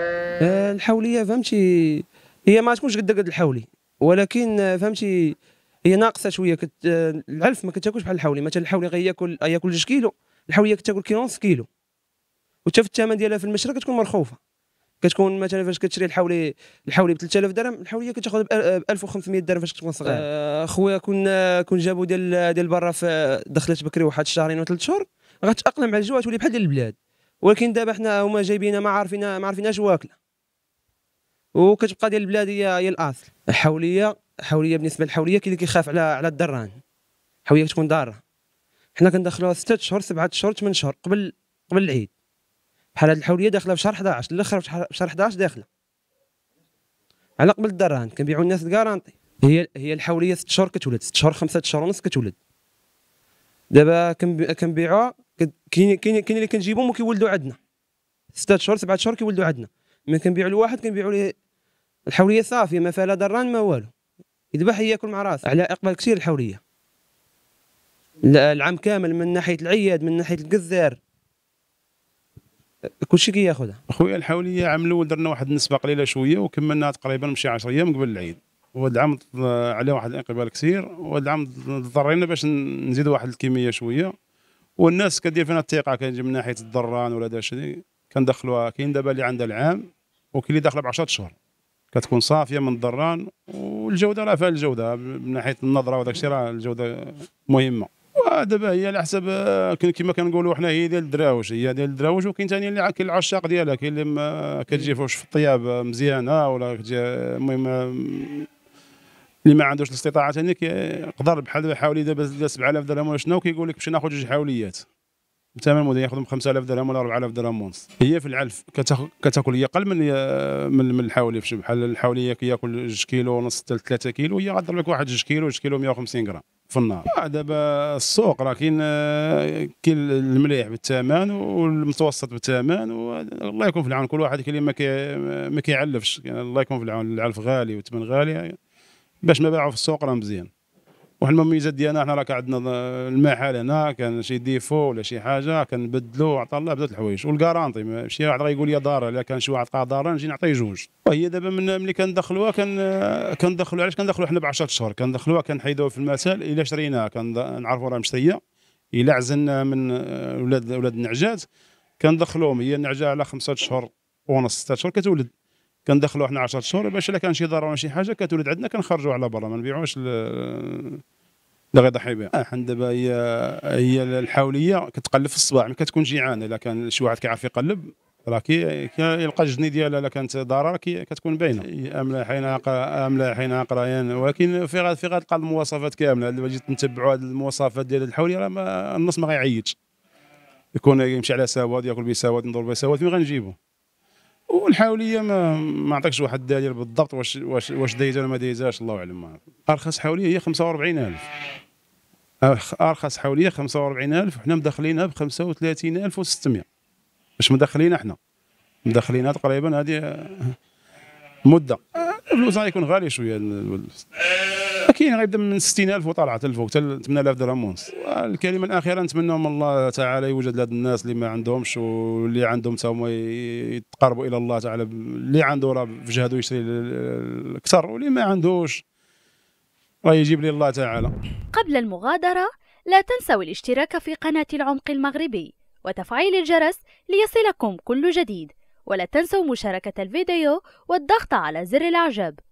آه، الحوليه فهمتي هي ما تكونش قد قد الحولي ولكن آه، فهمتي هي ناقصه شويه كت... آه، العلف ما كتاكلش بحال الحولي مثلا الحولي غياكل ياكل جوج كيلو الحوليه كتاكل كيلو ونص كيلو وتا في الثمن ديالها في المشرى كتكون مرخوفه كتكون مثلا فاش كتشري الحولي الحولي ب 3000 درهم الحوليه كتاخذ ب 1500 درهم فاش كتكون صغير خويا كنا كون جابوا ديال ديال برا في دخلت بكري واحد الشهرين وثلاث شهور غتاقلم على الجو غتولي بحال ديال البلاد ولكن دابا حنا هما جايبين ما عارفين ما عارفيناش واكله وكتبقى ديال البلاد هي هي الاصل الحوليه حوليه بالنسبه للحوليه كاين اللي كيخاف على على الدران حوليه كتكون داره حنا كندخلوها 6 شهور 7 شهور 8 شهور قبل قبل العيد بحال هاد الحوليه داخله في شهر 11 الاخر في شهر 11 داخله على قبل الدران كنبيعوا الناس الكارانتي هي هي الحوليه 6 شهور كتولد 6 شهور 5 شهور ونص كتولد دابا كنبيعوها كاين كاين كاين اللي كنجيبهم وكيولدوا عندنا ستة شهور سبعة شهور كيولدوا عندنا ما كنبيعوا لواحد كنبيعوا ليه الحوليه صافيه ما فيها لا ضران ما والو يذبح ياكل مع راسه على اقبال كثير الحوليه العام كامل من ناحيه العياد من ناحيه القزار كلشي كياخذها خويا الحوليه العام الاول درنا واحد النسبه قليله شويه وكملناها تقريبا مشي 10 ايام قبل العيد وهذا العام على واحد الانقبال كثير وهذا العام اضطرينا باش نزيد واحد الكميه شويه والناس كدير فينا الثقه كنجي من ناحيه الضران ولا داكشي كندخلوها كاين دابا اللي عندها العام وكاين اللي داخله ب 10 شهور كتكون صافيه من الضران والجوده راه فيها الجوده من ناحيه النظره وداك الشيء راه الجوده مهمه ودابا هي على حسب كما كنقولوا حنا هي ديال الدراوش هي ديال الدراوش وكاين ثاني اللي كاين العشاق ديالها كاين اللي كتجي في الطياب مزيانه ولا كتجي المهم اللي ما عندوش الاستطاعه ثاني يقدر بحال دابا حاولي دابا 7000 درهم ولا شنو كيقول لك باش ناخذ جوج حاوليات الثمن مودي ياخذهم 5000 درهم ولا 4000 درهم ونص هي في العلف كتاكل هي اقل من من من الحاوليه فشي بحال الحاوليه كياكل 2 كيلو ونص حتى 3 كيلو هي غادير لك واحد 2 كيلو 2 كيلو 150 غرام في النهار آه، دابا السوق راه كاين آه، كاين المليح بالثمن والمتوسط بالثمن الله يكون في العون كل واحد كاين ما كيعلفش يعني الله يكون في العون العلف غالي والثمن غالي باش نبيعوا في السوق راه مزيان وحنا المميزات ديالنا حنا راك عندنا المحل هنا كان شي ديفو ولا شي حاجه كنبدلو عطا الله بزاف الحوايج والكارانتي شي واحد غيقول لي دار الا كان شي واحد قا دار نجي نعطيه جوج وهي دابا من ملي كندخلوها كان كندخلو علاش كندخلوها حنا ب 10 اشهر كندخلوها كنحيدوها في المسال الا شريناها كنعرفوا راه مشريه الا عزلنا من ولاد ولاد النعجات كندخلوهم هي النعجه على خمسة اشهر ونص ستة اشهر كتولد كندخلوا احنا 10 شهور باش الا كان شي ضرر ولا شي حاجه كتولد عندنا كنخرجوا على برا ما نبيعوش اللي غيضحي بها احنا آه، دابا هي هي الحوليه كتقلب في الصباع ما كتكون جيعان الا كان شي واحد كيعرف يقلب راه كي يلقى الجني ديالها الا كانت ضرر كي كتكون باينه املاحين حين قرايان ولكن في غاد في غاد تلقى المواصفات كامله اللي جيت نتبعوا هذه المواصفات ديال الحوليه راه النص ما غيعيطش يكون يمشي على سواد ياكل بسواد ينظر بسواد فين غنجيبو والحاوليه ما ما عطاكش واحد الدليل بالضبط واش واش واش دايزه ولا ما دايزاش الله اعلم ارخص حاوليه هي 45000 ارخص حاوليه 45000 وحنا مدخلينها ب 35600 باش مدخلينها حنا مدخلينها تقريبا هذه مده الفلوس غيكون غالي شويه كاين غيبدا من 60000 وطالعه حتى الفوق حتى 8000 درهم ونص الكلمه الاخيره نتمنى من الله تعالى يوجد لهاد الناس اللي ما عندهمش واللي عندهم حتى هما يتقربوا الى الله تعالى اللي عنده راه في جهده يشري اكثر واللي ما عندوش راه يجيب لي الله تعالى قبل المغادره لا تنسوا الاشتراك في قناه العمق المغربي وتفعيل الجرس ليصلكم كل جديد ولا تنسوا مشاركه الفيديو والضغط على زر الاعجاب